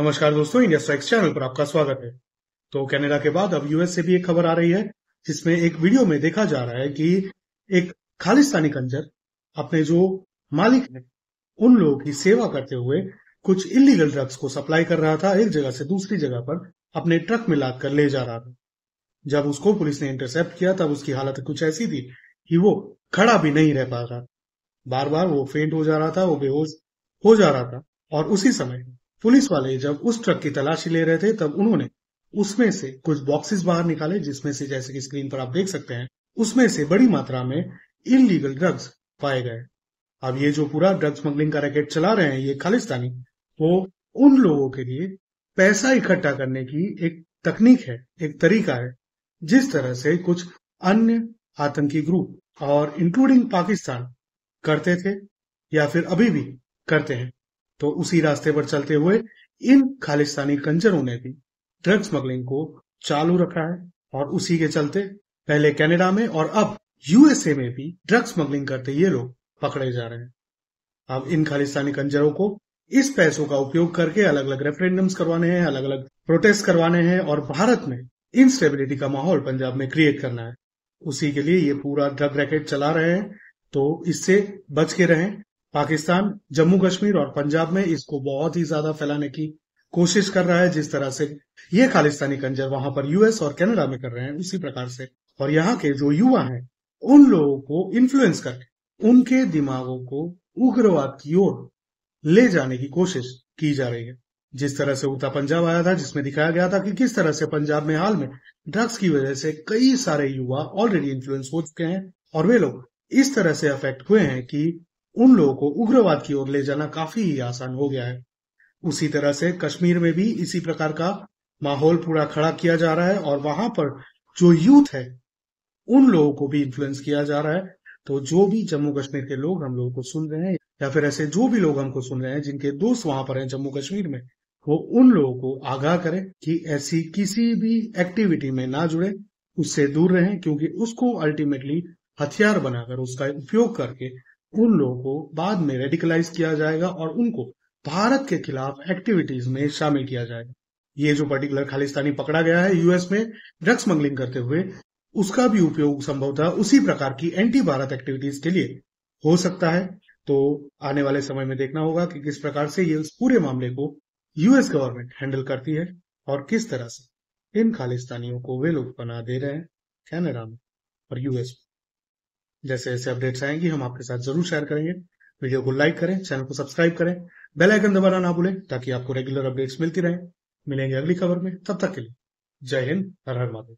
नमस्कार दोस्तों India strikes channel पर आपका स्वागत है तो कनाडा के बाद अब यूएस से भी एक खबर आ रही है जिसमें एक वीडियो में देखा जा रहा है कि एक खालिस्तानी कंजर अपने जो मालिक है उन लोगों की सेवा करते हुए कुछ इलीगल ड्रग्स को सप्लाई कर रहा था एक जगह से दूसरी जगह पर अपने ट्रक में लाद कर ले जा रहा था जब उसको पुलिस ने इंटरसेप्ट किया तब उसकी हालत कुछ ऐसी थी कि वो खड़ा भी नहीं रह पा रहा बार बार वो फेंट हो जा रहा था वो बेहोश हो जा रहा था और उसी समय पुलिस वाले जब उस ट्रक की तलाशी ले रहे थे तब उन्होंने उसमें से कुछ बॉक्सेस बाहर निकाले जिसमें से जैसे कि स्क्रीन पर आप देख सकते हैं उसमें से बड़ी मात्रा में इनलीगल ड्रग्स पाए गए अब ये जो पूरा ड्रग स्मगलिंग का रैकेट चला रहे हैं ये खालिस्तानी वो उन लोगों के लिए पैसा इकट्ठा करने की एक तकनीक है एक तरीका है जिस तरह से कुछ अन्य आतंकी ग्रुप और इंक्लूडिंग पाकिस्तान करते थे या फिर अभी भी करते हैं तो उसी रास्ते पर चलते हुए इन खालिस्तानी कंजरों ने भी ड्रग स्मगलिंग को चालू रखा है और उसी के चलते पहले कनाडा में और अब यूएसए में भी ड्रग स्मगलिंग करते ये लोग पकड़े जा रहे हैं अब इन खालिस्तानी कंजरों को इस पैसों का उपयोग करके अलग अलग रेफरेंडम्स करवाने हैं अलग अलग प्रोटेस्ट करवाने हैं और भारत में इनस्टेबिलिटी का माहौल पंजाब में क्रिएट करना है उसी के लिए ये पूरा ड्रग रैकेट चला रहे हैं तो इससे बच के रहें पाकिस्तान जम्मू कश्मीर और पंजाब में इसको बहुत ही ज्यादा फैलाने की कोशिश कर रहा है जिस तरह से ये खालिस्तानी कंजर वहां पर यूएस और कनाडा में कर रहे हैं उसी प्रकार से और यहाँ के जो युवा हैं उन लोगों को इन्फ्लुएंस कर उनके दिमागों को उग्रवाद की ओर ले जाने की कोशिश की जा रही है जिस तरह से उत्तर पंजाब आया था जिसमें दिखाया गया था कि किस तरह से पंजाब में हाल में ड्रग्स की वजह से कई सारे युवा ऑलरेडी इन्फ्लुएंस हो चुके हैं और वे लोग इस तरह से अफेक्ट हुए हैं कि उन लोगों को उग्रवाद की ओर ले जाना काफी ही आसान हो गया है उसी तरह से कश्मीर में भी इसी प्रकार का माहौल पूरा खड़ा किया जा रहा है और वहां पर जो यूथ है उन लोगों को भी इन्फ्लुएंस किया जा रहा है तो जो भी जम्मू कश्मीर के लोग हम लोगों को सुन रहे हैं या फिर ऐसे जो भी लोग हमको सुन रहे हैं जिनके दोस्त वहां पर हैं जम्मू कश्मीर में वो उन लोगों को आगाह करें कि ऐसी किसी भी एक्टिविटी में ना जुड़े उससे दूर रहें क्योंकि उसको अल्टीमेटली हथियार बनाकर उसका उपयोग करके उन लोगों को बाद में रेडिकलाइज किया जाएगा और उनको भारत के खिलाफ एक्टिविटीज में शामिल किया जाएगा ये जो पर्टिकुलर खालिस्तानी पकड़ा गया है यूएस में ड्रग्स स्मगलिंग करते हुए उसका भी उपयोग संभवतः उसी प्रकार की एंटी भारत एक्टिविटीज के लिए हो सकता है तो आने वाले समय में देखना होगा कि किस प्रकार से ये उस पूरे मामले को यूएस गवर्नमेंट हैंडल करती है और किस तरह से इन खालिस्तानियों को वे लोग बना दे रहे हैं कैनेडा में और यूएस में जैसे जैसे अपडेट्स आएंगी हम आपके साथ जरूर शेयर करेंगे वीडियो को लाइक करें चैनल को सब्सक्राइब करें बेल आइकन दबाना ना भूलें ताकि आपको रेगुलर अपडेट्स मिलती रहें मिलेंगे अगली खबर में तब तक के लिए जय हिंद हर हर महादेव